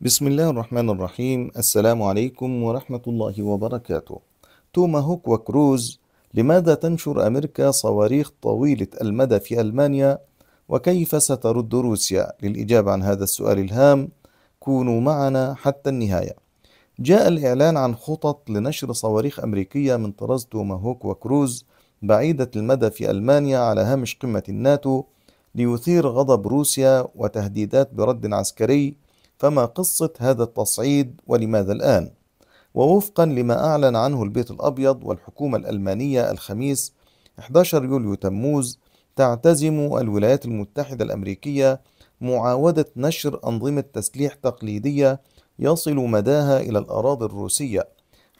بسم الله الرحمن الرحيم السلام عليكم ورحمة الله وبركاته توما هوك وكروز لماذا تنشر أمريكا صواريخ طويلة المدى في ألمانيا وكيف سترد روسيا للإجابة عن هذا السؤال الهام كونوا معنا حتى النهاية جاء الإعلان عن خطط لنشر صواريخ أمريكية من طراز توما هوك وكروز بعيدة المدى في ألمانيا على هامش قمة الناتو ليثير غضب روسيا وتهديدات برد عسكري فما قصة هذا التصعيد ولماذا الآن؟ ووفقا لما أعلن عنه البيت الأبيض والحكومة الألمانية الخميس 11 يوليو تموز تعتزم الولايات المتحدة الأمريكية معاودة نشر أنظمة تسليح تقليدية يصل مداها إلى الأراضي الروسية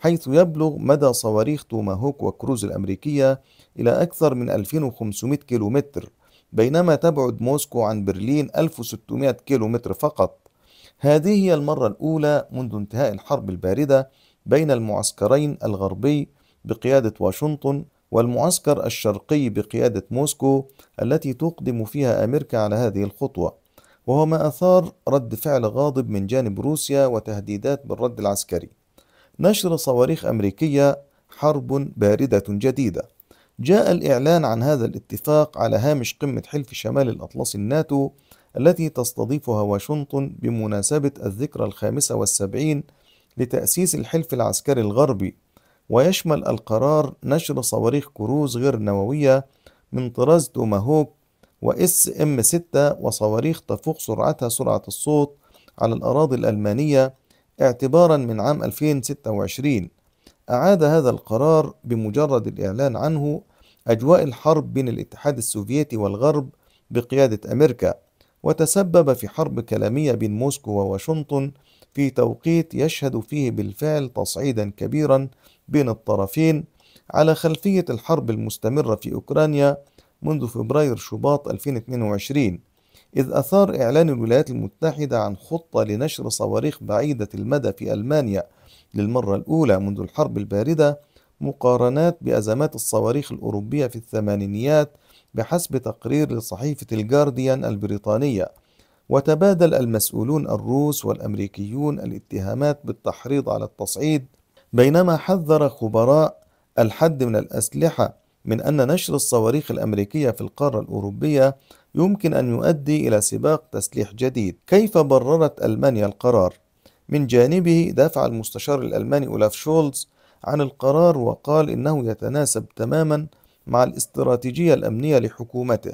حيث يبلغ مدى صواريخ توماهوك وكروز الأمريكية إلى أكثر من 2500 كيلومتر بينما تبعد موسكو عن برلين 1600 كيلومتر فقط هذه هي المرة الأولى منذ انتهاء الحرب الباردة بين المعسكرين الغربي بقيادة واشنطن والمعسكر الشرقي بقيادة موسكو التي تقدم فيها أمريكا على هذه الخطوة، وهو ما أثار رد فعل غاضب من جانب روسيا وتهديدات بالرد العسكري. نشر صواريخ أمريكية حرب باردة جديدة. جاء الإعلان عن هذا الاتفاق على هامش قمة حلف شمال الأطلسي الناتو التي تستضيفها واشنطن بمناسبة الذكرى الخامسة والسبعين لتأسيس الحلف العسكري الغربي ويشمل القرار نشر صواريخ كروز غير نووية من طراز توماهوك وإس إم 6 وصواريخ تفوق سرعتها سرعة الصوت على الأراضي الألمانية اعتبارا من عام 2026 أعاد هذا القرار بمجرد الإعلان عنه أجواء الحرب بين الاتحاد السوفيتي والغرب بقيادة أمريكا وتسبب في حرب كلامية بين موسكو وواشنطن في توقيت يشهد فيه بالفعل تصعيدا كبيرا بين الطرفين على خلفية الحرب المستمرة في أوكرانيا منذ فبراير شباط 2022 إذ أثار إعلان الولايات المتحدة عن خطة لنشر صواريخ بعيدة المدى في ألمانيا للمرة الأولى منذ الحرب الباردة مقارنات بأزمات الصواريخ الأوروبية في الثمانينيات بحسب تقرير لصحيفة الجارديان البريطانية وتبادل المسؤولون الروس والأمريكيون الاتهامات بالتحريض على التصعيد بينما حذر خبراء الحد من الأسلحة من أن نشر الصواريخ الأمريكية في القارة الأوروبية يمكن أن يؤدي إلى سباق تسليح جديد كيف بررت ألمانيا القرار؟ من جانبه دافع المستشار الألماني أولاف شولز عن القرار وقال إنه يتناسب تماما مع الاستراتيجية الأمنية لحكومته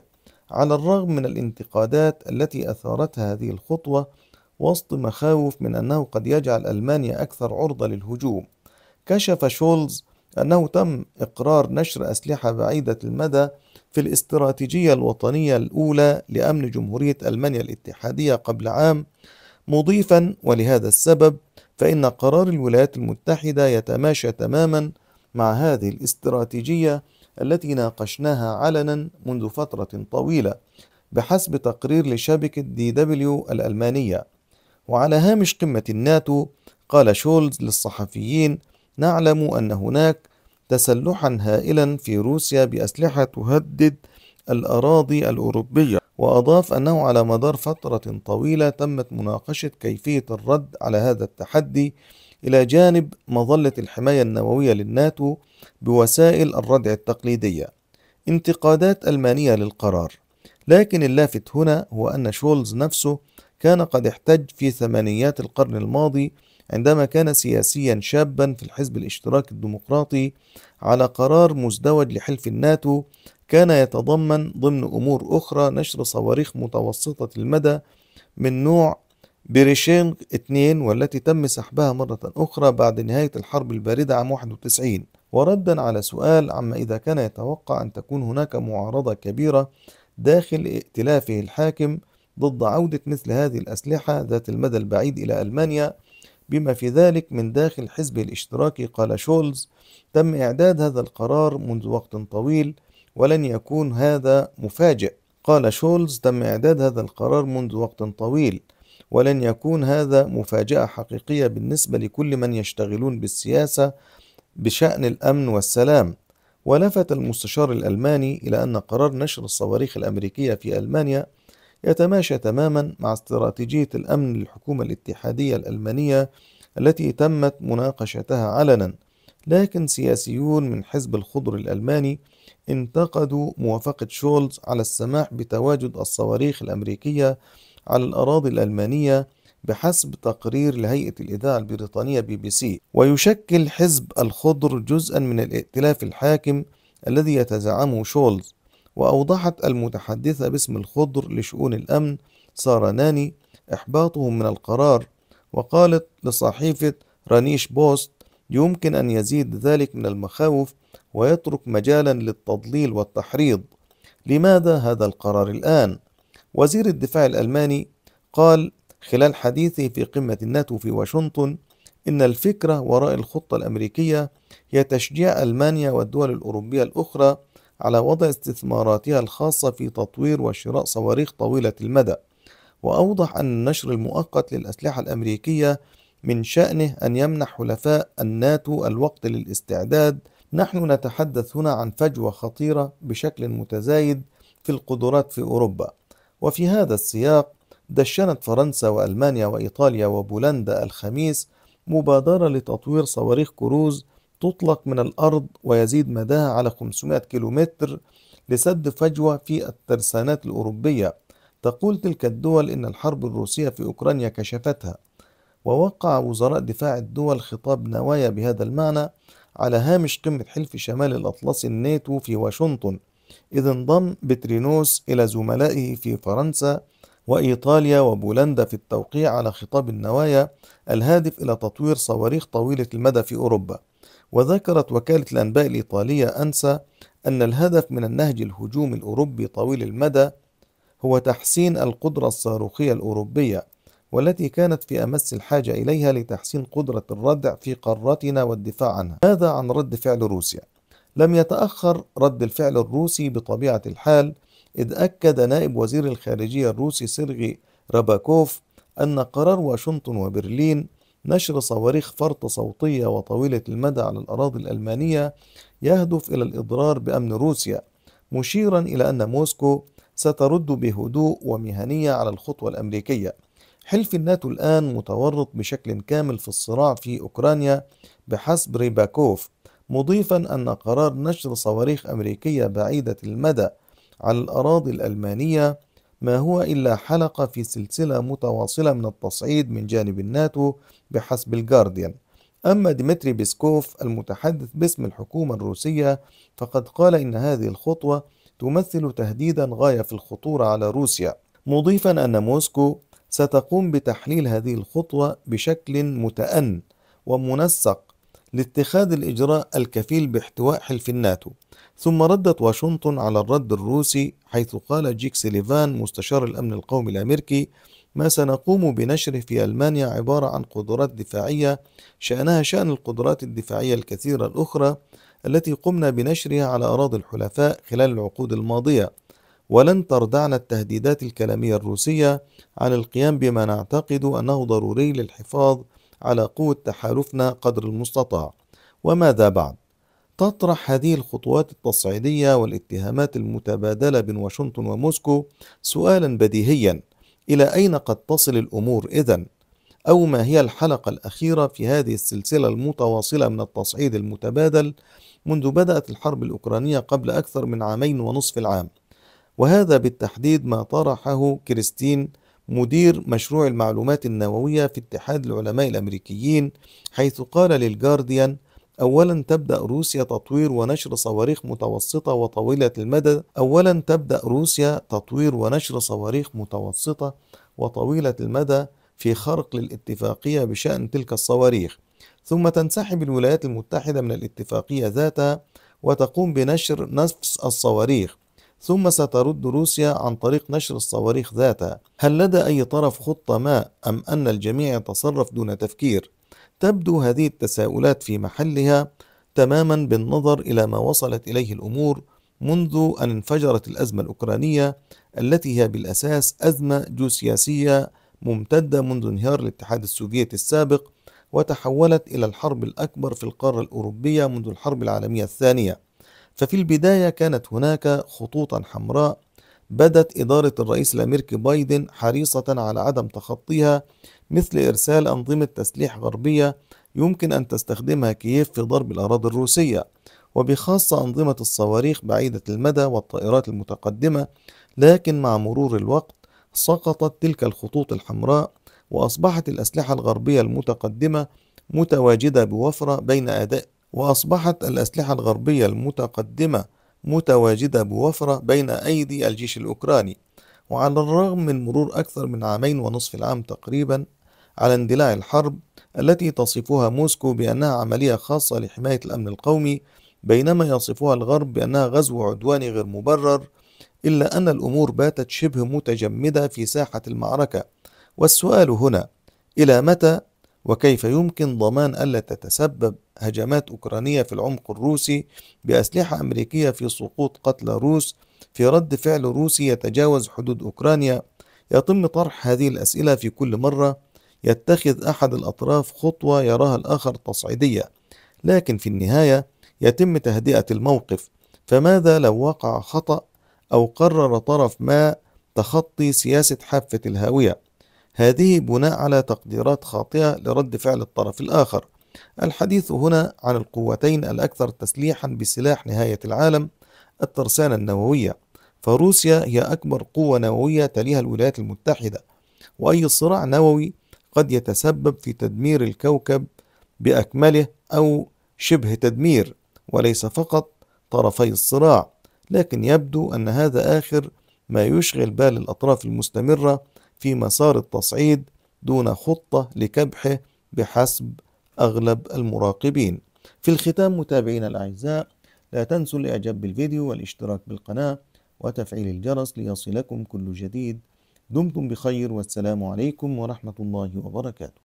على الرغم من الانتقادات التي أثارتها هذه الخطوة وسط مخاوف من أنه قد يجعل ألمانيا أكثر عرضة للهجوم كشف شولز أنه تم إقرار نشر أسلحة بعيدة المدى في الاستراتيجية الوطنية الأولى لأمن جمهورية ألمانيا الاتحادية قبل عام مضيفا ولهذا السبب فإن قرار الولايات المتحدة يتماشى تماما مع هذه الاستراتيجية التي ناقشناها علنا منذ فترة طويلة بحسب تقرير لشبكة دي دبليو الألمانية وعلى هامش قمة الناتو قال شولز للصحفيين نعلم أن هناك تسلحا هائلا في روسيا بأسلحة تهدد الأراضي الأوروبية وأضاف أنه على مدار فترة طويلة تمت مناقشة كيفية الرد على هذا التحدي إلى جانب مظلة الحماية النووية للناتو بوسائل الردع التقليدية انتقادات ألمانية للقرار لكن اللافت هنا هو أن شولز نفسه كان قد احتج في ثمانيات القرن الماضي عندما كان سياسيا شابا في الحزب الاشتراكي الديمقراطي على قرار مزدوج لحلف الناتو كان يتضمن ضمن أمور أخرى نشر صواريخ متوسطة المدى من نوع بريشينغ 2 والتي تم سحبها مرة أخرى بعد نهاية الحرب الباردة عام 91 وردا على سؤال عما إذا كان يتوقع أن تكون هناك معارضة كبيرة داخل ائتلافه الحاكم ضد عودة مثل هذه الأسلحة ذات المدى البعيد إلى ألمانيا بما في ذلك من داخل حزبه الاشتراكي قال شولز تم إعداد هذا القرار منذ وقت طويل ولن يكون هذا مفاجئ قال شولز تم إعداد هذا القرار منذ وقت طويل ولن يكون هذا مفاجأة حقيقية بالنسبة لكل من يشتغلون بالسياسة بشأن الأمن والسلام ولفت المستشار الألماني إلى أن قرار نشر الصواريخ الأمريكية في ألمانيا يتماشى تماما مع استراتيجية الأمن للحكومة الاتحادية الألمانية التي تمت مناقشتها علنا لكن سياسيون من حزب الخضر الألماني انتقدوا موافقة شولز على السماح بتواجد الصواريخ الأمريكية على الأراضي الألمانية بحسب تقرير لهيئة الإذاعة البريطانية بي بي سي ويشكل حزب الخضر جزءا من الائتلاف الحاكم الذي يتزعمه شولز وأوضحت المتحدثة باسم الخضر لشؤون الأمن سارة ناني إحباطهم من القرار وقالت لصحيفة رانيش بوست يمكن أن يزيد ذلك من المخاوف ويترك مجالا للتضليل والتحريض لماذا هذا القرار الآن؟ وزير الدفاع الألماني قال خلال حديثه في قمة الناتو في واشنطن إن الفكرة وراء الخطة الأمريكية هي تشجيع ألمانيا والدول الأوروبية الأخرى على وضع استثماراتها الخاصة في تطوير وشراء صواريخ طويلة المدى، وأوضح أن النشر المؤقت للأسلحة الأمريكية من شأنه أن يمنح حلفاء الناتو الوقت للاستعداد نحن نتحدث هنا عن فجوة خطيرة بشكل متزايد في القدرات في أوروبا وفي هذا السياق دشنت فرنسا وألمانيا وإيطاليا وبولندا الخميس مبادرة لتطوير صواريخ كروز تطلق من الأرض ويزيد مداها على 500 كيلومتر لسد فجوة في الترسانات الأوروبية تقول تلك الدول إن الحرب الروسية في أوكرانيا كشفتها ووقع وزراء دفاع الدول خطاب نوايا بهذا المعنى على هامش قمة حلف شمال الأطلسي الناتو في واشنطن إذ انضم بترينوس إلى زملائه في فرنسا وإيطاليا وبولندا في التوقيع على خطاب النوايا الهادف إلى تطوير صواريخ طويلة المدى في أوروبا وذكرت وكالة الأنباء الإيطالية أنسا أن الهدف من النهج الهجومي الأوروبي طويل المدى هو تحسين القدرة الصاروخية الأوروبية والتي كانت في أمس الحاجة إليها لتحسين قدرة الردع في قارتنا والدفاع عنها ماذا عن رد فعل روسيا لم يتأخر رد الفعل الروسي بطبيعة الحال إذ أكد نائب وزير الخارجية الروسي سيرغي راباكوف أن قرار واشنطن وبرلين نشر صواريخ فرط صوتية وطويلة المدى على الأراضي الألمانية يهدف إلى الإضرار بأمن روسيا مشيرا إلى أن موسكو سترد بهدوء ومهنية على الخطوة الأمريكية حلف الناتو الآن متورط بشكل كامل في الصراع في أوكرانيا بحسب ريباكوف مضيفا أن قرار نشر صواريخ أمريكية بعيدة المدى على الأراضي الألمانية ما هو إلا حلقة في سلسلة متواصلة من التصعيد من جانب الناتو بحسب الجارديان أما ديمتري بيسكوف المتحدث باسم الحكومة الروسية فقد قال إن هذه الخطوة تمثل تهديدا غاية في الخطورة على روسيا مضيفا أن موسكو ستقوم بتحليل هذه الخطوة بشكل متأن ومنسق لاتخاذ الإجراء الكفيل باحتواء حلف الناتو ثم ردت واشنطن على الرد الروسي حيث قال جيك سليفان مستشار الأمن القومي الأمريكي ما سنقوم بنشره في ألمانيا عبارة عن قدرات دفاعية شأنها شأن القدرات الدفاعية الكثيرة الأخرى التي قمنا بنشرها على أراضي الحلفاء خلال العقود الماضية ولن تردعنا التهديدات الكلامية الروسية عن القيام بما نعتقد أنه ضروري للحفاظ على قوة تحالفنا قدر المستطاع وماذا بعد؟ تطرح هذه الخطوات التصعيدية والاتهامات المتبادلة بين واشنطن وموسكو سؤالا بديهيا إلى أين قد تصل الأمور إذن؟ أو ما هي الحلقة الأخيرة في هذه السلسلة المتواصلة من التصعيد المتبادل منذ بدأت الحرب الأوكرانية قبل أكثر من عامين ونصف العام وهذا بالتحديد ما طرحه كريستين مدير مشروع المعلومات النووية في اتحاد العلماء الأمريكيين حيث قال للجارديان أولا تبدأ روسيا تطوير ونشر صواريخ متوسطة وطويلة المدى أولا تبدأ روسيا تطوير ونشر صواريخ متوسطة وطويلة المدى في خرق للاتفاقية بشأن تلك الصواريخ ثم تنسحب الولايات المتحدة من الاتفاقية ذاتها وتقوم بنشر نفس الصواريخ ثم سترد روسيا عن طريق نشر الصواريخ ذاتها هل لدى أي طرف خطة ما أم أن الجميع يتصرف دون تفكير تبدو هذه التساؤلات في محلها تماما بالنظر إلى ما وصلت إليه الأمور منذ أن انفجرت الأزمة الأوكرانية التي هي بالأساس أزمة جيوسياسية ممتدة منذ انهيار الاتحاد السوفيتي السابق وتحولت إلى الحرب الأكبر في القارة الأوروبية منذ الحرب العالمية الثانية ففي البداية كانت هناك خطوطا حمراء بدت إدارة الرئيس الأمريكي بايدن حريصة على عدم تخطيها مثل إرسال أنظمة تسليح غربية يمكن أن تستخدمها كييف في ضرب الأراضي الروسية وبخاصة أنظمة الصواريخ بعيدة المدى والطائرات المتقدمة لكن مع مرور الوقت سقطت تلك الخطوط الحمراء وأصبحت الأسلحة الغربية المتقدمة متواجدة بوفرة بين وأصبحت الأسلحة الغربية المتقدمة متواجدة بوفرة بين أيدي الجيش الأوكراني وعلى الرغم من مرور أكثر من عامين ونصف العام تقريبا على اندلاع الحرب التي تصفها موسكو بأنها عملية خاصة لحماية الأمن القومي بينما يصفها الغرب بأنها غزو عدواني غير مبرر إلا أن الأمور باتت شبه متجمدة في ساحة المعركة والسؤال هنا إلى متى وكيف يمكن ضمان ألا تتسبب هجمات أوكرانية في العمق الروسي بأسلحة أمريكية في سقوط قتلى روس في رد فعل روسي يتجاوز حدود أوكرانيا يتم طرح هذه الأسئلة في كل مرة يتخذ أحد الأطراف خطوة يراها الآخر تصعيدية لكن في النهاية يتم تهدئة الموقف فماذا لو وقع خطأ أو قرر طرف ما تخطي سياسة حافة الهاوية هذه بناء على تقديرات خاطئة لرد فعل الطرف الآخر الحديث هنا عن القوتين الأكثر تسليحا بسلاح نهاية العالم الترسانة النووية فروسيا هي أكبر قوة نووية تليها الولايات المتحدة وأي صراع نووي قد يتسبب في تدمير الكوكب بأكمله أو شبه تدمير وليس فقط طرفي الصراع لكن يبدو أن هذا آخر ما يشغل بال الأطراف المستمرة في مسار التصعيد دون خطة لكبحه بحسب أغلب المراقبين في الختام متابعينا الأعزاء لا تنسوا الإعجاب بالفيديو والاشتراك بالقناة وتفعيل الجرس ليصلكم كل جديد دمتم بخير والسلام عليكم ورحمة الله وبركاته